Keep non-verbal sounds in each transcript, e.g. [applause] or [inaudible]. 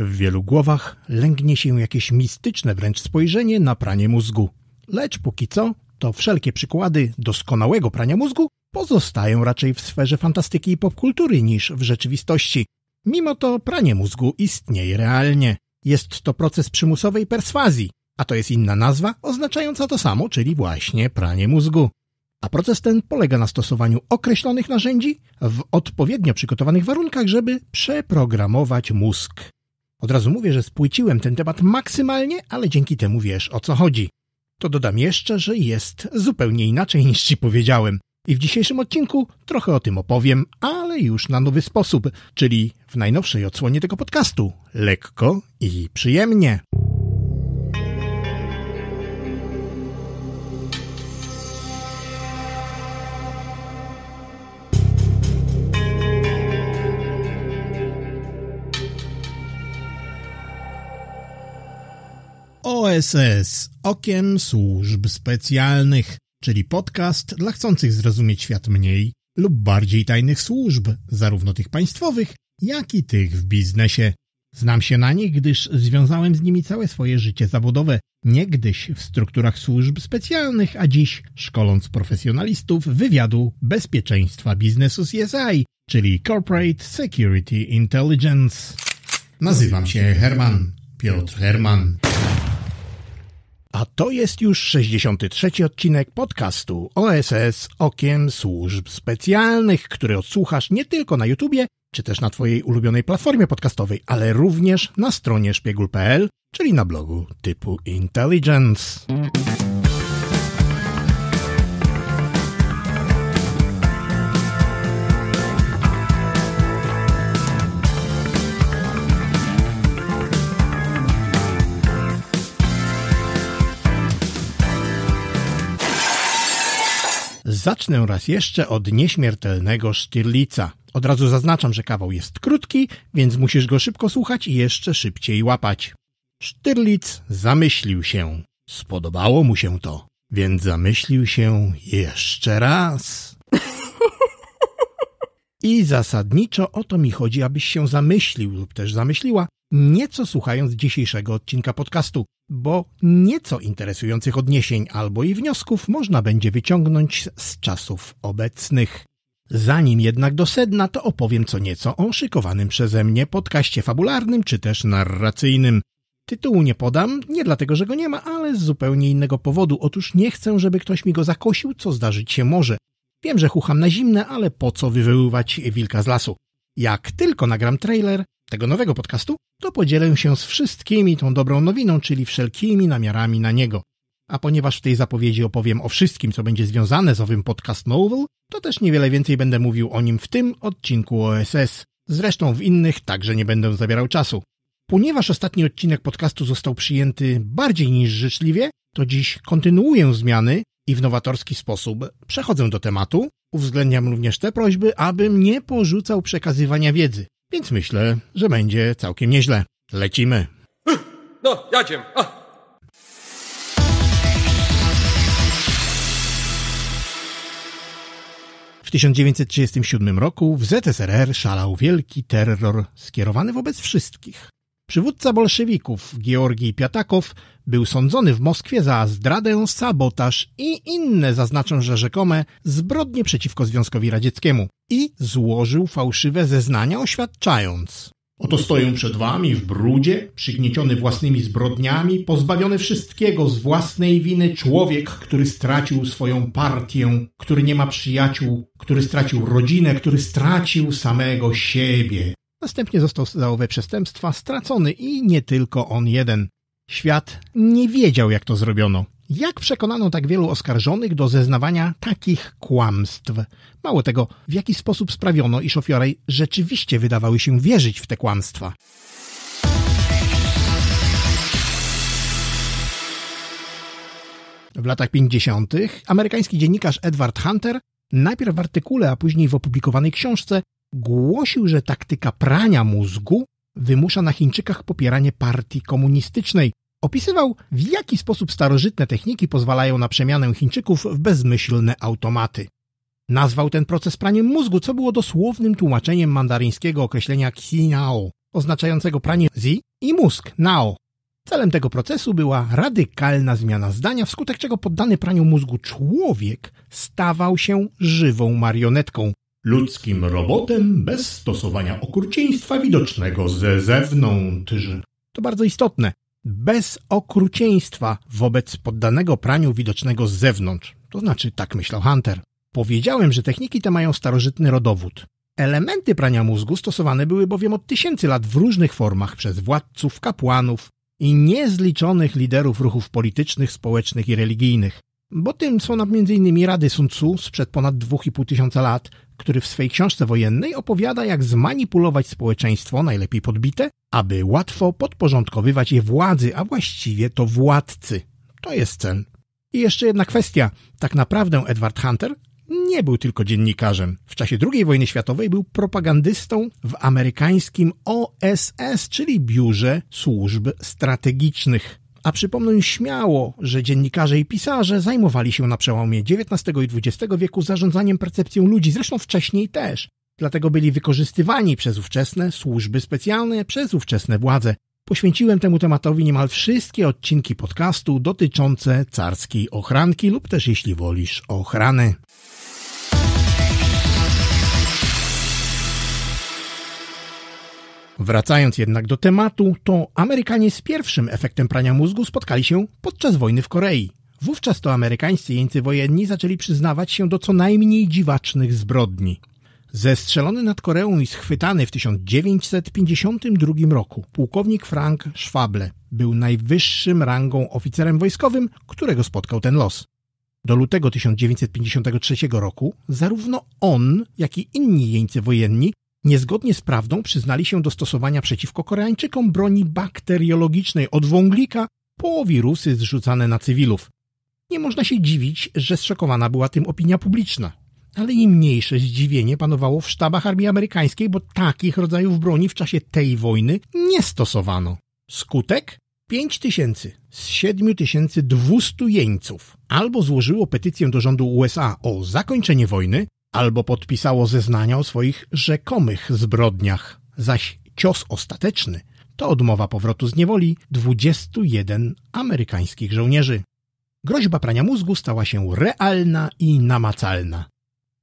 W wielu głowach lęgnie się jakieś mistyczne wręcz spojrzenie na pranie mózgu. Lecz póki co, to wszelkie przykłady doskonałego prania mózgu pozostają raczej w sferze fantastyki i popkultury niż w rzeczywistości. Mimo to pranie mózgu istnieje realnie. Jest to proces przymusowej perswazji, a to jest inna nazwa oznaczająca to samo, czyli właśnie pranie mózgu. A proces ten polega na stosowaniu określonych narzędzi w odpowiednio przygotowanych warunkach, żeby przeprogramować mózg. Od razu mówię, że spłyciłem ten temat maksymalnie, ale dzięki temu wiesz o co chodzi. To dodam jeszcze, że jest zupełnie inaczej [laughs] niż ci powiedziałem. I w dzisiejszym odcinku trochę o tym opowiem, ale już na nowy sposób, czyli w najnowszej odsłonie tego podcastu. Lekko i przyjemnie. OSS Okiem Służb Specjalnych, czyli podcast dla chcących zrozumieć świat mniej lub bardziej tajnych służb, zarówno tych państwowych, jak i tych w biznesie. Znam się na nich, gdyż związałem z nimi całe swoje życie zawodowe, niegdyś w strukturach służb specjalnych, a dziś szkoląc profesjonalistów wywiadu bezpieczeństwa biznesu CSI, czyli Corporate Security Intelligence. Nazywam się Herman, Piotr Herman a to jest już 63. odcinek podcastu OSS Okiem Służb Specjalnych, który odsłuchasz nie tylko na YouTubie, czy też na Twojej ulubionej platformie podcastowej, ale również na stronie szpiegul.pl, czyli na blogu typu Intelligence. Zacznę raz jeszcze od nieśmiertelnego Sztyrlica. Od razu zaznaczam, że kawał jest krótki, więc musisz go szybko słuchać i jeszcze szybciej łapać. Sztyrlic zamyślił się. Spodobało mu się to, więc zamyślił się jeszcze raz. [laughs] I zasadniczo o to mi chodzi, abyś się zamyślił lub też zamyśliła nieco słuchając dzisiejszego odcinka podcastu, bo nieco interesujących odniesień albo i wniosków można będzie wyciągnąć z czasów obecnych. Zanim jednak do sedna, to opowiem co nieco o szykowanym przeze mnie podcaście fabularnym czy też narracyjnym. Tytułu nie podam, nie dlatego, że go nie ma, ale z zupełnie innego powodu. Otóż nie chcę, żeby ktoś mi go zakosił, co zdarzyć się może. Wiem, że chucham na zimne, ale po co wywoływać wilka z lasu? Jak tylko nagram trailer, tego nowego podcastu, to podzielę się z wszystkimi tą dobrą nowiną, czyli wszelkimi namiarami na niego. A ponieważ w tej zapowiedzi opowiem o wszystkim, co będzie związane z owym podcast novel, to też niewiele więcej będę mówił o nim w tym odcinku OSS. Zresztą w innych także nie będę zabierał czasu. Ponieważ ostatni odcinek podcastu został przyjęty bardziej niż życzliwie, to dziś kontynuuję zmiany i w nowatorski sposób przechodzę do tematu. Uwzględniam również te prośby, abym nie porzucał przekazywania wiedzy więc myślę, że będzie całkiem nieźle. Lecimy. [laughs] No, jadziem. W 1937 roku w ZSRR szalał wielki terror skierowany wobec wszystkich. Przywódca bolszewików Georgi Piatakow był sądzony w Moskwie za zdradę, sabotaż i inne, zaznaczą, że rzekome, zbrodnie przeciwko Związkowi Radzieckiemu i złożył fałszywe zeznania oświadczając Oto stoję przed wami w brudzie, przygnieciony własnymi zbrodniami, pozbawiony wszystkiego z własnej winy człowiek, który stracił swoją partię, który nie ma przyjaciół, który stracił rodzinę, który stracił samego siebie. Następnie został za owe przestępstwa stracony i nie tylko on jeden. Świat nie wiedział, jak to zrobiono. Jak przekonano tak wielu oskarżonych do zeznawania takich kłamstw? Mało tego, w jaki sposób sprawiono, iż ofiary rzeczywiście wydawały się wierzyć w te kłamstwa? W latach 50. amerykański dziennikarz Edward Hunter najpierw w artykule, a później w opublikowanej książce głosił, że taktyka prania mózgu wymusza na Chińczykach popieranie partii komunistycznej. Opisywał, w jaki sposób starożytne techniki pozwalają na przemianę Chińczyków w bezmyślne automaty. Nazwał ten proces praniem mózgu, co było dosłownym tłumaczeniem mandaryńskiego określenia xinao, oznaczającego pranie zi i mózg, nao. Celem tego procesu była radykalna zmiana zdania, wskutek czego poddany praniu mózgu człowiek stawał się żywą marionetką ludzkim robotem bez stosowania okrucieństwa widocznego ze zewnątrz. To bardzo istotne. Bez okrucieństwa wobec poddanego praniu widocznego z zewnątrz. To znaczy, tak myślał Hunter. Powiedziałem, że techniki te mają starożytny rodowód. Elementy prania mózgu stosowane były bowiem od tysięcy lat w różnych formach przez władców, kapłanów i niezliczonych liderów ruchów politycznych, społecznych i religijnych. Bo tym są nam m.in. rady Sun Tzu sprzed ponad 2,5 tysiąca lat, który w swej książce wojennej opowiada, jak zmanipulować społeczeństwo, najlepiej podbite, aby łatwo podporządkowywać je władzy, a właściwie to władcy. To jest cel. I jeszcze jedna kwestia. Tak naprawdę Edward Hunter nie był tylko dziennikarzem. W czasie II wojny światowej był propagandystą w amerykańskim OSS, czyli Biurze Służb Strategicznych. A przypomnę śmiało, że dziennikarze i pisarze zajmowali się na przełomie XIX i XX wieku zarządzaniem percepcją ludzi, zresztą wcześniej też. Dlatego byli wykorzystywani przez ówczesne służby specjalne, przez ówczesne władze. Poświęciłem temu tematowi niemal wszystkie odcinki podcastu dotyczące carskiej ochranki lub też, jeśli wolisz, ochrany. Wracając jednak do tematu, to Amerykanie z pierwszym efektem prania mózgu spotkali się podczas wojny w Korei. Wówczas to amerykańscy jeńcy wojenni zaczęli przyznawać się do co najmniej dziwacznych zbrodni. Zestrzelony nad Koreą i schwytany w 1952 roku pułkownik Frank Schwable był najwyższym rangą oficerem wojskowym, którego spotkał ten los. Do lutego 1953 roku zarówno on, jak i inni jeńcy wojenni niezgodnie z prawdą przyznali się do stosowania przeciwko Koreańczykom broni bakteriologicznej od wąglika po wirusy zrzucane na cywilów. Nie można się dziwić, że zszokowana była tym opinia publiczna. Ale i mniejsze zdziwienie panowało w sztabach armii amerykańskiej, bo takich rodzajów broni w czasie tej wojny nie stosowano. Skutek? 5 tysięcy z 200 jeńców albo złożyło petycję do rządu USA o zakończenie wojny, albo podpisało zeznania o swoich rzekomych zbrodniach, zaś cios ostateczny to odmowa powrotu z niewoli 21 amerykańskich żołnierzy. Groźba prania mózgu stała się realna i namacalna,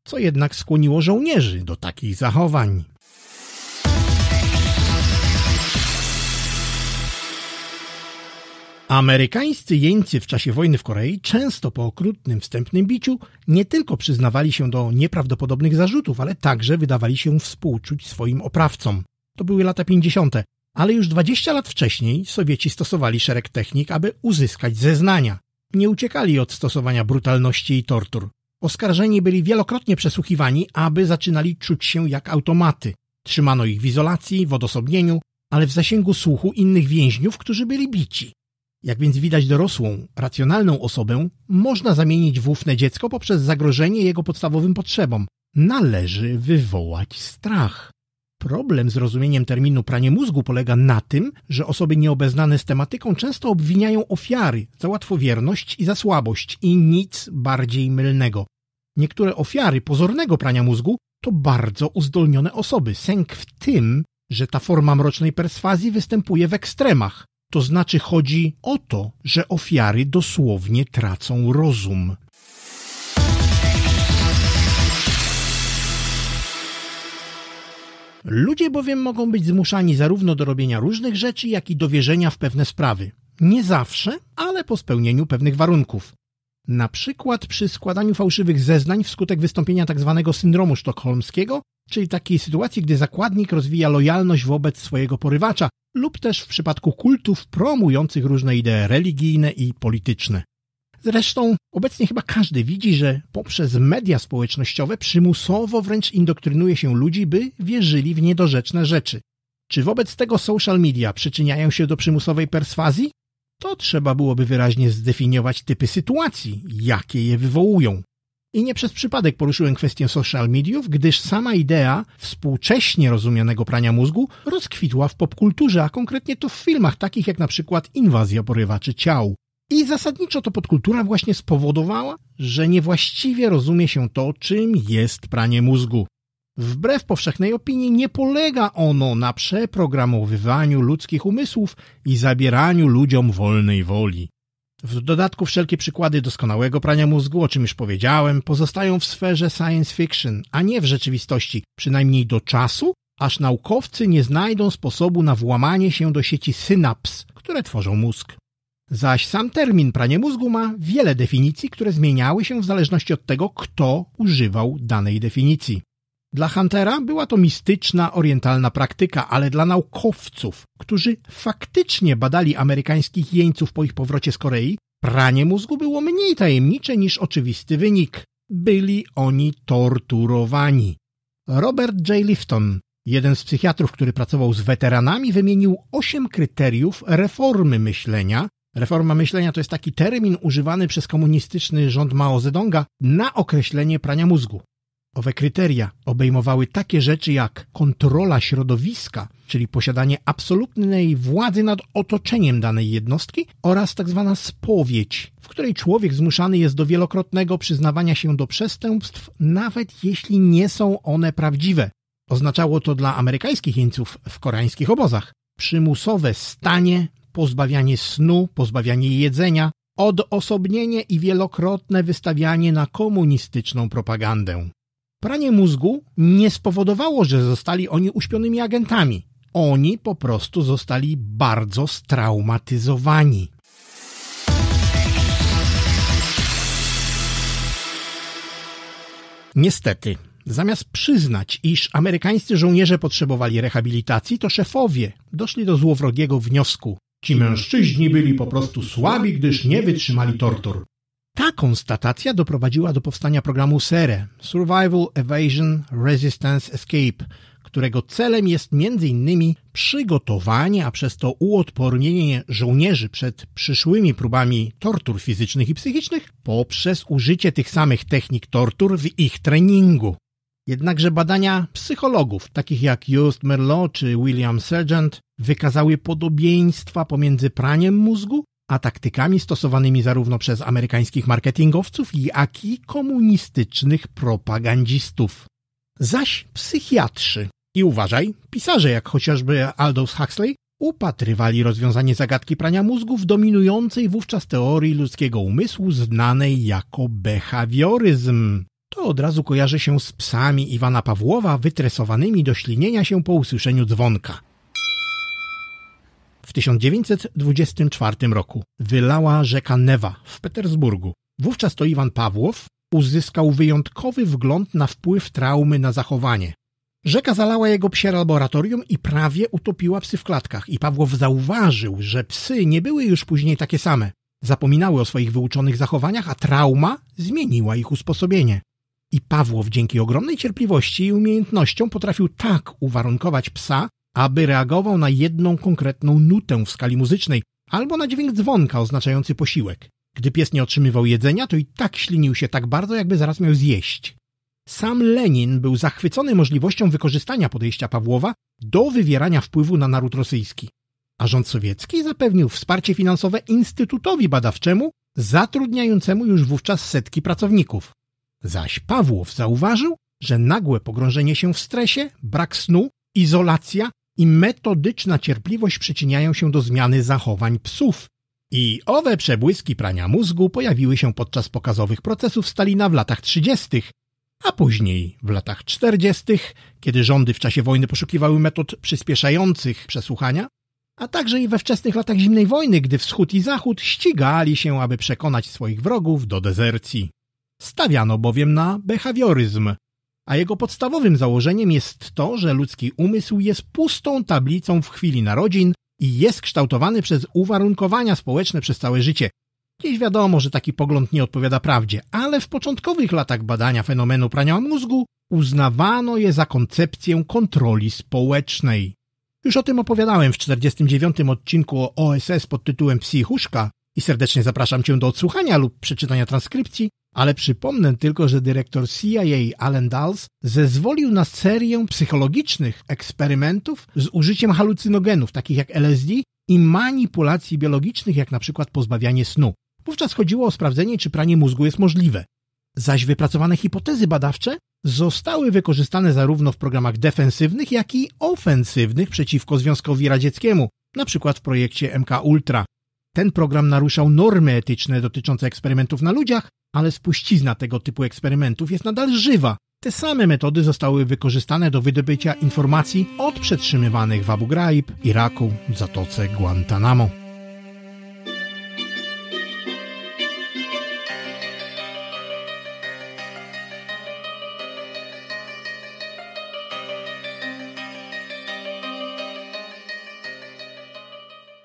co jednak skłoniło żołnierzy do takich zachowań, Amerykańscy jeńcy w czasie wojny w Korei często po okrutnym wstępnym biciu nie tylko przyznawali się do nieprawdopodobnych zarzutów, ale także wydawali się współczuć swoim oprawcom. To były lata 50., ale już 20 lat wcześniej Sowieci stosowali szereg technik, aby uzyskać zeznania. Nie uciekali od stosowania brutalności i tortur. Oskarżeni byli wielokrotnie przesłuchiwani, aby zaczynali czuć się jak automaty. Trzymano ich w izolacji, w odosobnieniu, ale w zasięgu słuchu innych więźniów, którzy byli bici. Jak więc widać dorosłą, racjonalną osobę można zamienić w ufne dziecko poprzez zagrożenie jego podstawowym potrzebom. Należy wywołać strach. Problem z rozumieniem terminu pranie mózgu polega na tym, że osoby nieobeznane z tematyką często obwiniają ofiary za łatwowierność i za słabość i nic bardziej mylnego. Niektóre ofiary pozornego prania mózgu to bardzo uzdolnione osoby. Sęk w tym, że ta forma mrocznej perswazji występuje w ekstremach. To znaczy chodzi o to, że ofiary dosłownie tracą rozum. Ludzie bowiem mogą być zmuszani zarówno do robienia różnych rzeczy, jak i do wierzenia w pewne sprawy. Nie zawsze, ale po spełnieniu pewnych warunków. Na przykład przy składaniu fałszywych zeznań wskutek wystąpienia tzw. Tak syndromu sztokholmskiego czyli takiej sytuacji, gdy zakładnik rozwija lojalność wobec swojego porywacza lub też w przypadku kultów promujących różne idee religijne i polityczne. Zresztą obecnie chyba każdy widzi, że poprzez media społecznościowe przymusowo wręcz indoktrynuje się ludzi, by wierzyli w niedorzeczne rzeczy. Czy wobec tego social media przyczyniają się do przymusowej perswazji? To trzeba byłoby wyraźnie zdefiniować typy sytuacji, jakie je wywołują. I nie przez przypadek poruszyłem kwestię social mediów, gdyż sama idea współcześnie rozumianego prania mózgu rozkwitła w popkulturze, a konkretnie to w filmach takich jak na przykład Inwazja porywaczy ciał. I zasadniczo to podkultura właśnie spowodowała, że niewłaściwie rozumie się to, czym jest pranie mózgu. Wbrew powszechnej opinii nie polega ono na przeprogramowywaniu ludzkich umysłów i zabieraniu ludziom wolnej woli. W dodatku wszelkie przykłady doskonałego prania mózgu, o czym już powiedziałem, pozostają w sferze science fiction, a nie w rzeczywistości, przynajmniej do czasu, aż naukowcy nie znajdą sposobu na włamanie się do sieci synaps, które tworzą mózg. Zaś sam termin pranie mózgu ma wiele definicji, które zmieniały się w zależności od tego, kto używał danej definicji. Dla Huntera była to mistyczna, orientalna praktyka, ale dla naukowców, którzy faktycznie badali amerykańskich jeńców po ich powrocie z Korei, pranie mózgu było mniej tajemnicze niż oczywisty wynik. Byli oni torturowani. Robert J. Lifton, jeden z psychiatrów, który pracował z weteranami, wymienił osiem kryteriów reformy myślenia, Reforma myślenia to jest taki termin używany przez komunistyczny rząd Mao Zedonga na określenie prania mózgu. Owe kryteria obejmowały takie rzeczy jak kontrola środowiska, czyli posiadanie absolutnej władzy nad otoczeniem danej jednostki oraz tzw. Tak spowiedź, w której człowiek zmuszany jest do wielokrotnego przyznawania się do przestępstw, nawet jeśli nie są one prawdziwe. Oznaczało to dla amerykańskich jeńców w koreańskich obozach przymusowe stanie, pozbawianie snu, pozbawianie jedzenia, odosobnienie i wielokrotne wystawianie na komunistyczną propagandę. Pranie mózgu nie spowodowało, że zostali oni uśpionymi agentami. Oni po prostu zostali bardzo straumatyzowani. Niestety, zamiast przyznać, iż amerykańscy żołnierze potrzebowali rehabilitacji, to szefowie doszli do złowrogiego wniosku. Ci mężczyźni byli po prostu słabi, gdyż nie wytrzymali tortur. Ta konstatacja doprowadziła do powstania programu SERE Survival Evasion Resistance Escape, którego celem jest m.in. przygotowanie, a przez to uodpornienie żołnierzy przed przyszłymi próbami tortur fizycznych i psychicznych poprzez użycie tych samych technik tortur w ich treningu. Jednakże badania psychologów, takich jak Just Merlot czy William Sergeant, wykazały podobieństwa pomiędzy praniem mózgu a taktykami stosowanymi zarówno przez amerykańskich marketingowców, jak i komunistycznych propagandzistów. Zaś psychiatrzy i uważaj, pisarze jak chociażby Aldous Huxley upatrywali rozwiązanie zagadki prania mózgów dominującej wówczas teorii ludzkiego umysłu znanej jako behawioryzm. To od razu kojarzy się z psami Iwana Pawłowa wytresowanymi do ślinienia się po usłyszeniu dzwonka. W 1924 roku wylała rzeka Newa w Petersburgu. Wówczas to Iwan Pawłow uzyskał wyjątkowy wgląd na wpływ traumy na zachowanie. Rzeka zalała jego psie laboratorium i prawie utopiła psy w klatkach i Pawłow zauważył, że psy nie były już później takie same. Zapominały o swoich wyuczonych zachowaniach, a trauma zmieniła ich usposobienie. I Pawłow dzięki ogromnej cierpliwości i umiejętnościom potrafił tak uwarunkować psa, aby reagował na jedną konkretną nutę w skali muzycznej albo na dźwięk dzwonka oznaczający posiłek. Gdy pies nie otrzymywał jedzenia, to i tak ślinił się tak bardzo, jakby zaraz miał zjeść. Sam Lenin był zachwycony możliwością wykorzystania podejścia Pawłowa do wywierania wpływu na naród rosyjski, a rząd sowiecki zapewnił wsparcie finansowe Instytutowi Badawczemu zatrudniającemu już wówczas setki pracowników. Zaś Pawłow zauważył, że nagłe pogrążenie się w stresie, brak snu, izolacja i metodyczna cierpliwość przyczyniają się do zmiany zachowań psów. I owe przebłyski prania mózgu pojawiły się podczas pokazowych procesów Stalina w latach 30., a później w latach 40., kiedy rządy w czasie wojny poszukiwały metod przyspieszających przesłuchania, a także i we wczesnych latach zimnej wojny, gdy wschód i zachód ścigali się, aby przekonać swoich wrogów do dezercji. Stawiano bowiem na behawioryzm, a jego podstawowym założeniem jest to, że ludzki umysł jest pustą tablicą w chwili narodzin i jest kształtowany przez uwarunkowania społeczne przez całe życie. Dziś wiadomo, że taki pogląd nie odpowiada prawdzie, ale w początkowych latach badania fenomenu prania mózgu uznawano je za koncepcję kontroli społecznej. Już o tym opowiadałem w 49 odcinku o OSS pod tytułem Psichuszka i serdecznie zapraszam Cię do odsłuchania lub przeczytania transkrypcji, ale przypomnę tylko, że dyrektor CIA Allen Dulles zezwolił na serię psychologicznych eksperymentów z użyciem halucynogenów, takich jak LSD, i manipulacji biologicznych, jak na przykład pozbawianie snu. Wówczas chodziło o sprawdzenie, czy pranie mózgu jest możliwe. Zaś wypracowane hipotezy badawcze zostały wykorzystane zarówno w programach defensywnych, jak i ofensywnych przeciwko Związkowi Radzieckiemu, na przykład w projekcie MK Ultra, ten program naruszał normy etyczne dotyczące eksperymentów na ludziach, ale spuścizna tego typu eksperymentów jest nadal żywa. Te same metody zostały wykorzystane do wydobycia informacji od przetrzymywanych w Abu Ghraib, Iraku, Zatoce Guantanamo.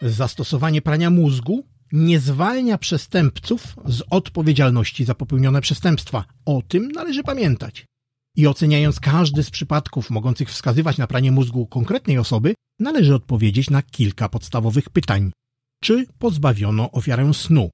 zastosowanie prania mózgu nie zwalnia przestępców z odpowiedzialności za popełnione przestępstwa. O tym należy pamiętać. I oceniając każdy z przypadków mogących wskazywać na pranie mózgu konkretnej osoby, należy odpowiedzieć na kilka podstawowych pytań. Czy pozbawiono ofiarę snu?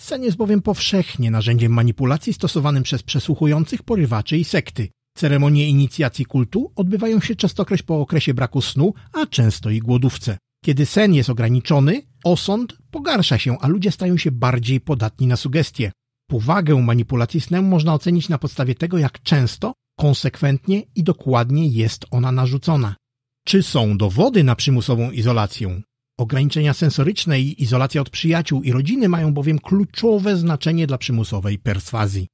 Sen jest bowiem powszechnie narzędziem manipulacji stosowanym przez przesłuchujących porywaczy i sekty. Ceremonie inicjacji kultu odbywają się częstokroć po okresie braku snu, a często i głodówce. Kiedy sen jest ograniczony, osąd pogarsza się, a ludzie stają się bardziej podatni na sugestie. Powagę manipulacji snem można ocenić na podstawie tego, jak często, konsekwentnie i dokładnie jest ona narzucona. Czy są dowody na przymusową izolację? Ograniczenia sensoryczne i izolacja od przyjaciół i rodziny mają bowiem kluczowe znaczenie dla przymusowej perswazji.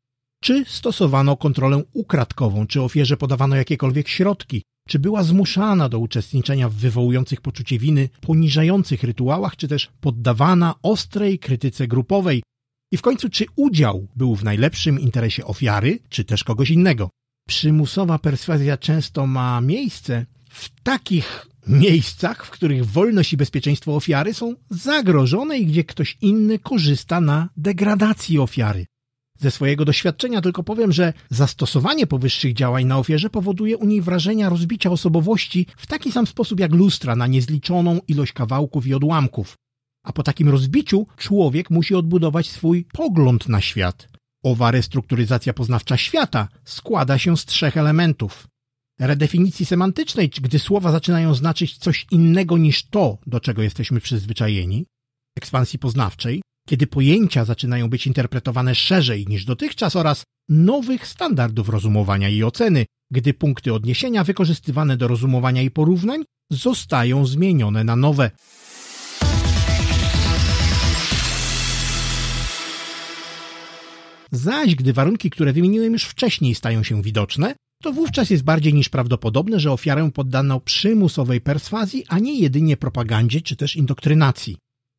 Czy stosowano kontrolę ukradkową, czy ofierze podawano jakiekolwiek środki, czy była zmuszana do uczestniczenia w wywołujących poczucie winy, poniżających rytuałach, czy też poddawana ostrej krytyce grupowej? I w końcu, czy udział był w najlepszym interesie ofiary, czy też kogoś innego? Przymusowa perswazja często ma miejsce w takich miejscach, w których wolność i bezpieczeństwo ofiary są zagrożone i gdzie ktoś inny korzysta na degradacji ofiary. Ze swojego doświadczenia tylko powiem, że zastosowanie powyższych działań na ofierze powoduje u niej wrażenia rozbicia osobowości w taki sam sposób jak lustra na niezliczoną ilość kawałków i odłamków. A po takim rozbiciu człowiek musi odbudować swój pogląd na świat. Owa restrukturyzacja poznawcza świata składa się z trzech elementów. Redefinicji semantycznej, gdy słowa zaczynają znaczyć coś innego niż to, do czego jesteśmy przyzwyczajeni, ekspansji poznawczej, kiedy pojęcia zaczynają być interpretowane szerzej niż dotychczas oraz nowych standardów rozumowania i oceny, gdy punkty odniesienia wykorzystywane do rozumowania i porównań zostają zmienione na nowe. Zaś gdy warunki, które wymieniłem już wcześniej, stają się widoczne, to wówczas jest bardziej niż prawdopodobne, że ofiarę poddano przymusowej perswazji, a nie jedynie propagandzie czy też indoktrynacji.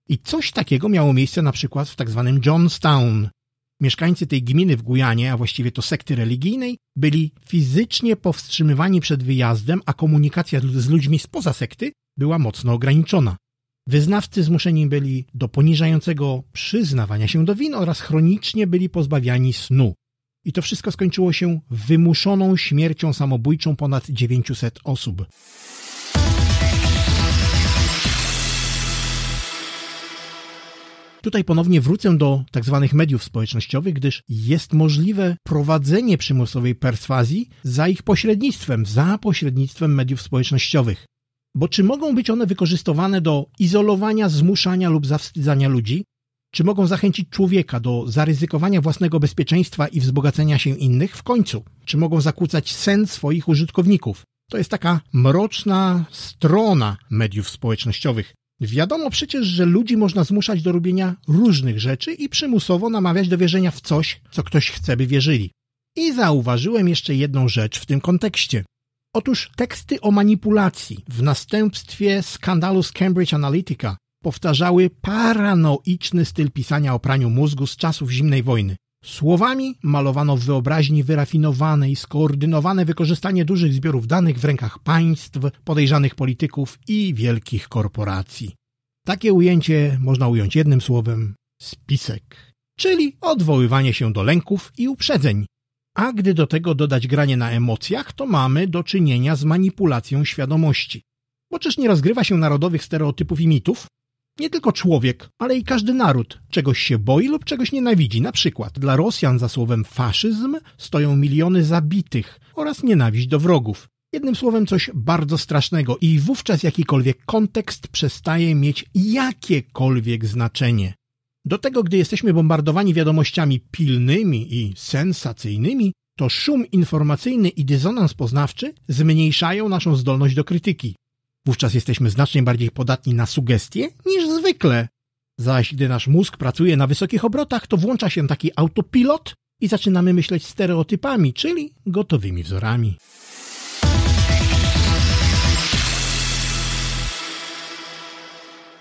I coś takiego miało miejsce na przykład w tak zwanym Johnstown. Mieszkańcy tej gminy w Gujanie, a właściwie to sekty religijnej, byli fizycznie powstrzymywani przed wyjazdem, a komunikacja z ludźmi spoza sekty była mocno ograniczona. Wyznawcy zmuszeni byli do poniżającego przyznawania się do win oraz chronicznie byli pozbawiani snu. I to wszystko skończyło się wymuszoną śmiercią samobójczą ponad 900 osób. Tutaj ponownie wrócę do tzw. Tak mediów społecznościowych, gdyż jest możliwe prowadzenie przymusowej perswazji za ich pośrednictwem, za pośrednictwem mediów społecznościowych. Bo czy mogą być one wykorzystywane do izolowania, zmuszania lub zawstydzania ludzi? Czy mogą zachęcić człowieka do zaryzykowania własnego bezpieczeństwa i wzbogacenia się innych? W końcu, czy mogą zakłócać sen swoich użytkowników? To jest taka mroczna strona mediów społecznościowych. Wiadomo przecież, że ludzi można zmuszać do robienia różnych rzeczy i przymusowo namawiać do wierzenia w coś, co ktoś chce, by wierzyli. I zauważyłem jeszcze jedną rzecz w tym kontekście. Otóż teksty o manipulacji w następstwie skandalu z Cambridge Analytica powtarzały paranoiczny styl pisania o praniu mózgu z czasów zimnej wojny. Słowami malowano w wyobraźni wyrafinowane i skoordynowane wykorzystanie dużych zbiorów danych w rękach państw, podejrzanych polityków i wielkich korporacji. Takie ujęcie można ująć jednym słowem spisek, czyli odwoływanie się do lęków i uprzedzeń. A gdy do tego dodać granie na emocjach, to mamy do czynienia z manipulacją świadomości. Bo czyż nie rozgrywa się narodowych stereotypów i mitów? Nie tylko człowiek, ale i każdy naród czegoś się boi lub czegoś nienawidzi. Na przykład dla Rosjan za słowem faszyzm stoją miliony zabitych oraz nienawiść do wrogów. Jednym słowem coś bardzo strasznego i wówczas jakikolwiek kontekst przestaje mieć jakiekolwiek znaczenie. Do tego, gdy jesteśmy bombardowani wiadomościami pilnymi i sensacyjnymi, to szum informacyjny i dysonans poznawczy zmniejszają naszą zdolność do krytyki. Wówczas jesteśmy znacznie bardziej podatni na sugestie niż zwykle. Zaś gdy nasz mózg pracuje na wysokich obrotach, to włącza się taki autopilot i zaczynamy myśleć stereotypami, czyli gotowymi wzorami.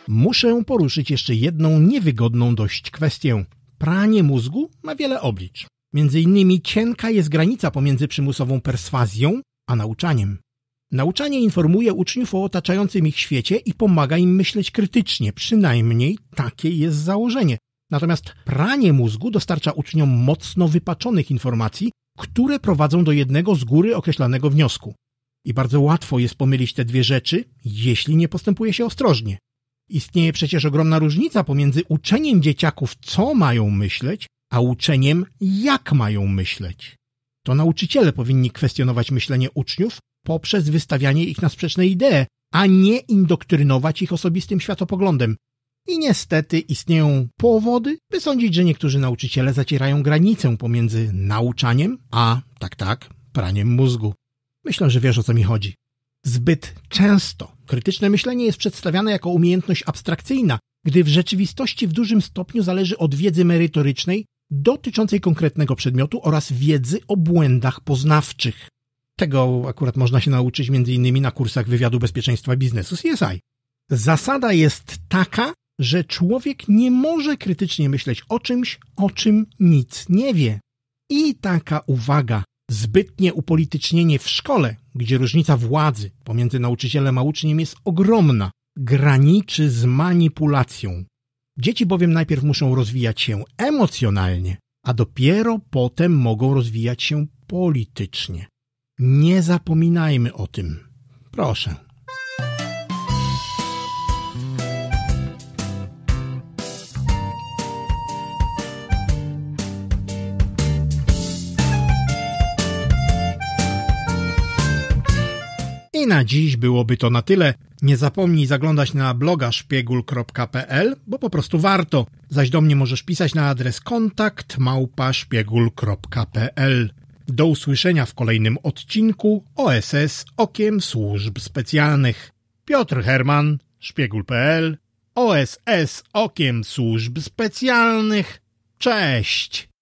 Muszę poruszyć jeszcze jedną niewygodną dość kwestię. Pranie mózgu ma wiele oblicz. Między innymi cienka jest granica pomiędzy przymusową perswazją a nauczaniem. Nauczanie informuje uczniów o otaczającym ich świecie i pomaga im myśleć krytycznie, przynajmniej takie jest założenie. Natomiast pranie mózgu dostarcza uczniom mocno wypaczonych informacji, które prowadzą do jednego z góry określanego wniosku. I bardzo łatwo jest pomylić te dwie rzeczy, jeśli nie postępuje się ostrożnie. Istnieje przecież ogromna różnica pomiędzy uczeniem dzieciaków, co mają myśleć, a uczeniem, jak mają myśleć. To nauczyciele powinni kwestionować myślenie uczniów poprzez wystawianie ich na sprzeczne idee, a nie indoktrynować ich osobistym światopoglądem. I niestety istnieją powody, by sądzić, że niektórzy nauczyciele zacierają granicę pomiędzy nauczaniem a, tak, tak, praniem mózgu. Myślę, że wiesz o co mi chodzi. Zbyt często krytyczne myślenie jest przedstawiane jako umiejętność abstrakcyjna, gdy w rzeczywistości w dużym stopniu zależy od wiedzy merytorycznej dotyczącej konkretnego przedmiotu oraz wiedzy o błędach poznawczych. Tego akurat można się nauczyć między innymi na kursach wywiadu bezpieczeństwa biznesu CSI. Zasada jest taka, że człowiek nie może krytycznie myśleć o czymś, o czym nic nie wie. I taka uwaga, zbytnie upolitycznienie w szkole, gdzie różnica władzy pomiędzy nauczycielem a uczniem jest ogromna, graniczy z manipulacją. Dzieci bowiem najpierw muszą rozwijać się emocjonalnie, a dopiero potem mogą rozwijać się politycznie. Nie zapominajmy o tym. Proszę. I na dziś byłoby to na tyle. Nie zapomnij zaglądać na bloga szpiegul.pl, bo po prostu warto. Zaś do mnie możesz pisać na adres kontakt małpa szpiegul.pl. Do usłyszenia w kolejnym odcinku OSS Okiem Służb Specjalnych. Piotr Herman, szpiegul.pl, OSS Okiem Służb Specjalnych. Cześć!